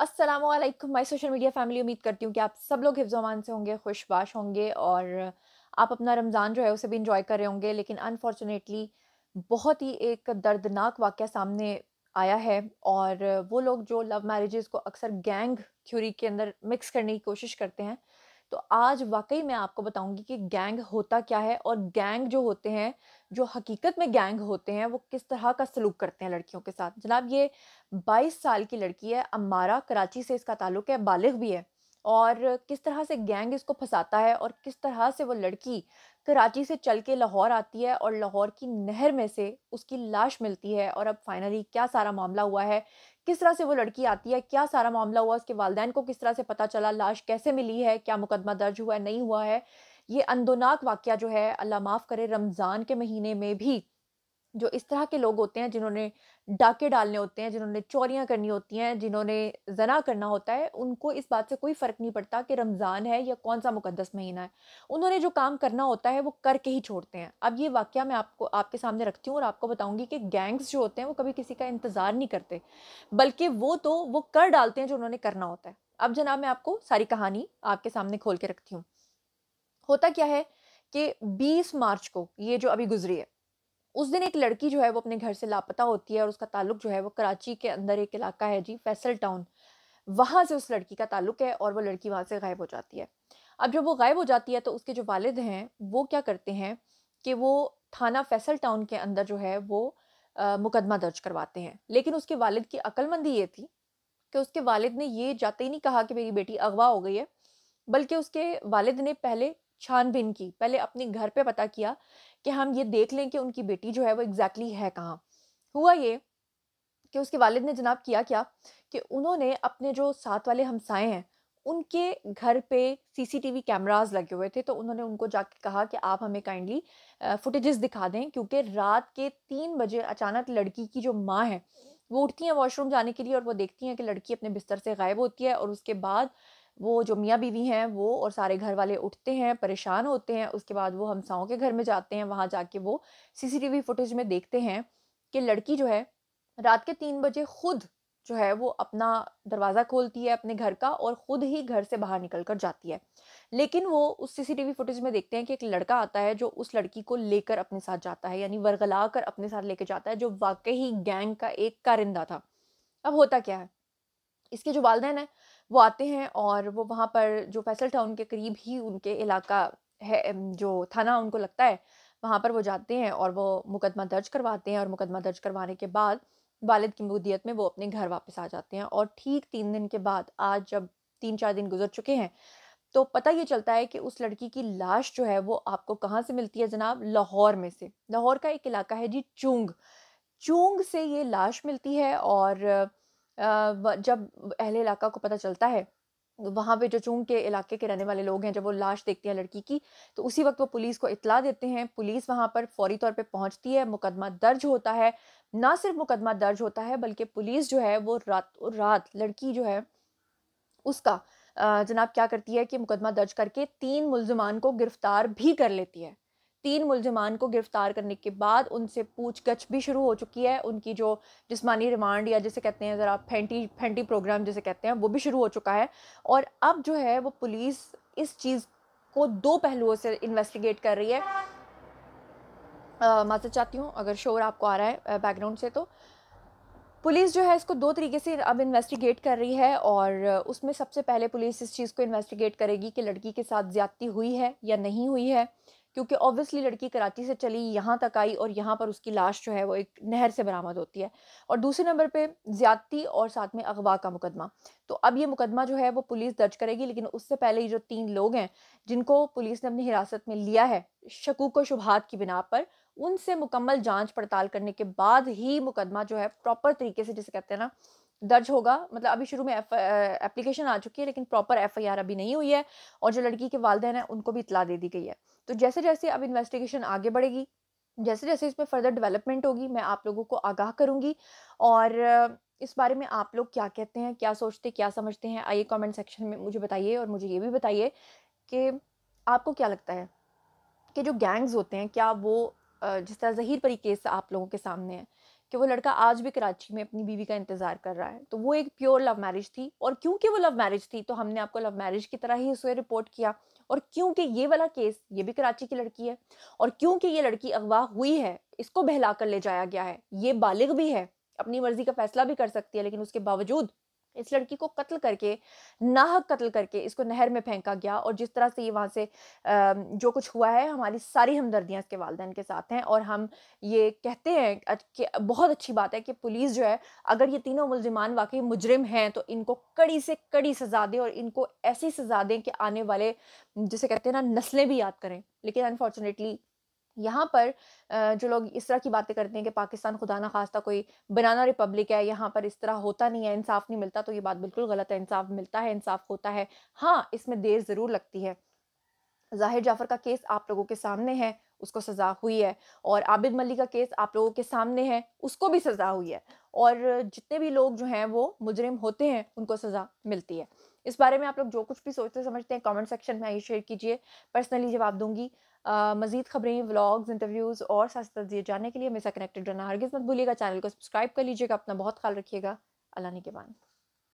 Aslam my social media family उम्मीद करती हूँ कि आप सब लोग हिफ्जमान से होंगे खुशबाश होंगे और आप अपना रमज़ान जो है उसे भी इंजॉय कर रहे होंगे लेकिन अनफॉर्चुनेटली बहुत ही एक दर्दनाक वाक़ सामने आया है और वो लोग जो लव मैरिज़ को अक्सर गैंग थ्योरी के अंदर मिक्स करने की कोशिश करते हैं तो आज वाकई मैं आपको बताऊंगी कि गैंग होता क्या है और गैंग जो होते हैं जो हकीकत में गैंग होते हैं वो किस तरह का सलूक करते हैं लड़कियों के साथ जनाब ये 22 साल की लड़की है अमारा कराची से इसका ताल्लुक है बालिग भी है और किस तरह से गैंग इसको फंसाता है और किस तरह से वो लड़की कराची से चल के लाहौर आती है और लाहौर की नहर में से उसकी लाश मिलती है और अब फाइनली क्या सारा मामला हुआ है किस तरह से वो लड़की आती है क्या सारा मामला हुआ उसके वालदेन को किस तरह से पता चला लाश कैसे मिली है क्या मुकदमा दर्ज हुआ है नहीं हुआ है ये अंदोनाक वाक्य जो है अल्लाह माफ़ करे रमज़ान के महीने में भी जो इस तरह के लोग होते हैं जिन्होंने डाके डालने होते हैं जिन्होंने चोरियां करनी होती हैं जिन्होंने जना करना होता है उनको इस बात से कोई फ़र्क नहीं पड़ता कि रमज़ान है या कौन सा मुकदस महीना है उन्होंने जो काम करना होता है वो करके ही छोड़ते हैं अब ये वाक्य मैं आपको आपके सामने रखती हूँ और आपको बताऊँगी कि गैंग्स जो होते हैं वो कभी किसी का इंतज़ार नहीं करते बल्कि वो तो वो कर डालते हैं जो उन्होंने करना होता है अब जनाब मैं आपको सारी कहानी आपके सामने खोल के रखती हूँ होता क्या है कि 20 मार्च को ये जो अभी गुजरी है उस दिन एक लड़की जो है वो अपने घर से लापता होती है और उसका ताल्लुक जो है वो कराची के अंदर एक इलाका है जी फैसल टाउन वहाँ से उस लड़की का ताल्लुक है और वो लड़की वहाँ से गायब हो जाती है अब जब वो गायब हो जाती है तो उसके जो वालिद हैं वो क्या करते हैं कि वो थाना फैसल टाउन के अंदर जो है वो आ, मुकदमा दर्ज करवाते हैं लेकिन उसके वालिद की अक्लमंदी ये थी कि उसके वालिद ने ये जाते ही नहीं कहा कि मेरी बेटी अगवा हो गई है बल्कि उसके वालिद ने पहले छानबीन की पहले अपने घर पे पता किया कि हम ये देख लें कि उनकी बेटी जो है वो एग्जैक्टली exactly है कहाँ हुआ ये कि उसके वालिद ने जनाब किया क्या कि उन्होंने अपने जो साथ वाले हमसाए हैं उनके घर पे सीसीटीवी कैमरास लगे हुए थे तो उन्होंने उनको जाके कहा कि आप हमें काइंडली फुटेजेस दिखा दें क्योंकि रात के तीन बजे अचानक लड़की की जो माँ है वो उठती हैं वॉशरूम जाने के लिए और वो देखती हैं कि लड़की अपने बिस्तर से गायब होती है और उसके बाद वो जो मियाँ बीवी हैं वो और सारे घर वाले उठते हैं परेशान होते हैं उसके बाद वो हमसाओं के घर में जाते हैं वहाँ जाके वो सीसीटीवी फुटेज में देखते हैं कि लड़की जो है रात के तीन बजे खुद जो है वो अपना दरवाज़ा खोलती है अपने घर का और ख़ुद ही घर से बाहर निकल कर जाती है लेकिन वो उस सीसीटीवी फुटेज में देखते हैं कि एक लड़का आता है जो उस लड़की को लेकर अपने साथ जाता है यानी वरगला कर अपने साथ लेके जाता है जो वाकई ही गैंग का एक कारिंदा था अब होता क्या है इसके जो वालदे हैं वो आते हैं और वो वहाँ पर जो फैसल टाउन के करीब ही उनके इलाका है जो थाना उनको लगता है वहाँ पर वो जाते हैं और वो मुकदमा दर्ज करवाते हैं और मुकदमा दर्ज करवाने के बाद वालद की मदियत में वो अपने घर वापस आ जाते हैं और ठीक तीन दिन के बाद आज जब तीन चार दिन गुजर चुके हैं तो पता ये चलता है कि उस लड़की की लाश जो है वो आपको कहाँ से मिलती है जनाब लाहौर में से लाहौर का एक इलाका है जी चूंग चूंग से ये लाश मिलती है और जब अहले इलाका को पता चलता है वहाँ पे जो चूंग के इलाके के रहने वाले लोग हैं जब वो लाश देखते हैं लड़की की तो उसी वक्त वो पुलिस को इतला देते हैं पुलिस वहाँ पर फौरी तौर पे पहुँचती है मुकदमा दर्ज होता है ना सिर्फ मुकदमा दर्ज होता है बल्कि पुलिस जो है वो रात रात लड़की जो है उसका जनाब क्या करती है कि मुकदमा दर्ज करके तीन मुलजमान को गिरफ्तार भी कर लेती है तीन मुलजमान को गिरफ़्तार करने के बाद उनसे पूछगछ भी शुरू हो चुकी है उनकी जो जिसमानी रिमांड या जिसे कहते हैं ज़रा फेंटी फेंटी प्रोग्राम जिसे कहते हैं वो भी शुरू हो चुका है और अब जो है वो पुलिस इस चीज़ को दो पहलुओं से इन्वेस्टिगेट कर रही है माजत चाहती हूँ अगर शोर आपको आ रहा है बैकग्राउंड से तो पुलिस जो है इसको दो तरीके से अब इन्वेस्टिगेट कर रही है और उसमें सबसे पहले पुलिस इस चीज़ को इन्वेस्टिगेट करेगी कि लड़की के साथ ज़्यादती हुई है या नहीं हुई है क्योंकि ऑब्वियसली लड़की कराची से चली यहाँ तक आई और यहाँ पर उसकी लाश जो है वो एक नहर से बरामद होती है और दूसरे नंबर पर ज़्यादती और साथ में अगवा का मुकदमा तो अब ये मुकदमा जो है वो पुलिस दर्ज करेगी लेकिन उससे पहले ये जो तीन लोग हैं जिनको पुलिस ने अपनी हिरासत में लिया है शकूक व शुभात की बिना पर उनसे मुकम्मल जाँच पड़ताल करने के बाद ही मुकदमा जो है प्रॉपर तरीके से जिसे कहते हैं ना दर्ज होगा मतलब अभी शुरू में एप्लीकेशन आ चुकी है लेकिन प्रॉपर एफ अभी नहीं हुई है और जो लड़की के वालदे हैं उनको भी इतला दे दी गई है तो जैसे जैसे अब इन्वेस्टिगेशन आगे बढ़ेगी जैसे जैसे इसमें फर्दर डेवलपमेंट होगी मैं आप लोगों को आगाह करूंगी और इस बारे में आप लोग क्या कहते हैं क्या सोचते हैं क्या समझते हैं आइए कमेंट सेक्शन में मुझे बताइए और मुझे ये भी बताइए कि आपको क्या लगता है कि जो गैंग्स होते हैं क्या वो जिस तरह जहीर परी केस आप लोगों के सामने है कि वो लड़का आज भी कराची में अपनी बीवी का इंतज़ार कर रहा है तो वो एक प्योर लव मैरिज थी और क्योंकि वो लव मैरिज थी तो हमने आपको लव मैरिज की तरह ही उसे रिपोर्ट किया और क्योंकि ये वाला केस ये भी कराची की लड़की है और क्योंकि ये लड़की अगवा हुई है इसको बहला कर ले जाया गया है ये बालिग भी है अपनी मर्जी का फैसला भी कर सकती है लेकिन उसके बावजूद इस लड़की को कत्ल करके नाहक कत्ल करके इसको नहर में फेंका गया और जिस तरह से ये वहाँ से जो कुछ हुआ है हमारी सारी हमदर्दियाँ इसके वालदेन के साथ हैं और हम ये कहते हैं कि बहुत अच्छी बात है कि पुलिस जो है अगर ये तीनों मुलजमान वाकई मुजरिम हैं तो इनको कड़ी से कड़ी सजा दें और इनको ऐसी सजा दें कि आने वाले जिसे कहते हैं ना नस्लें भी याद करें लेकिन अनफॉर्चुनेटली यहाँ पर जो लोग इस तरह की बातें करते हैं कि पाकिस्तान खुदा ना खास्ता कोई बनाना रिपब्लिक है यहाँ पर इस तरह होता नहीं है इंसाफ नहीं मिलता तो ये बात बिल्कुल गलत है इंसाफ मिलता है इंसाफ होता है हाँ इसमें देर ज़रूर लगती है जाहिर जाफर का केस आप लोगों के सामने है उसको सज़ा हुई है और आबिद मलिक का केस आप लोगों के सामने है उसको भी सज़ा हुई है और जितने भी लोग जो हैं वो मुजरिम होते हैं उनको सज़ा मिलती है इस बारे में आप लोग जो कुछ भी सोचते समझते हैं कमेंट सेक्शन में आइए शेयर कीजिए पर्सनली जवाब दूंगी मजीद खबरें व्लॉग्स इंटरव्यूज़ और साथ तजिए जानने के लिए हमेशा कनेक्टेड रहना हरगिज़ मत भूलिएगा चैनल को सब्सक्राइब कर लीजिएगा अपना बहुत ख्याल रखिएगा अल्लाह ने के बाद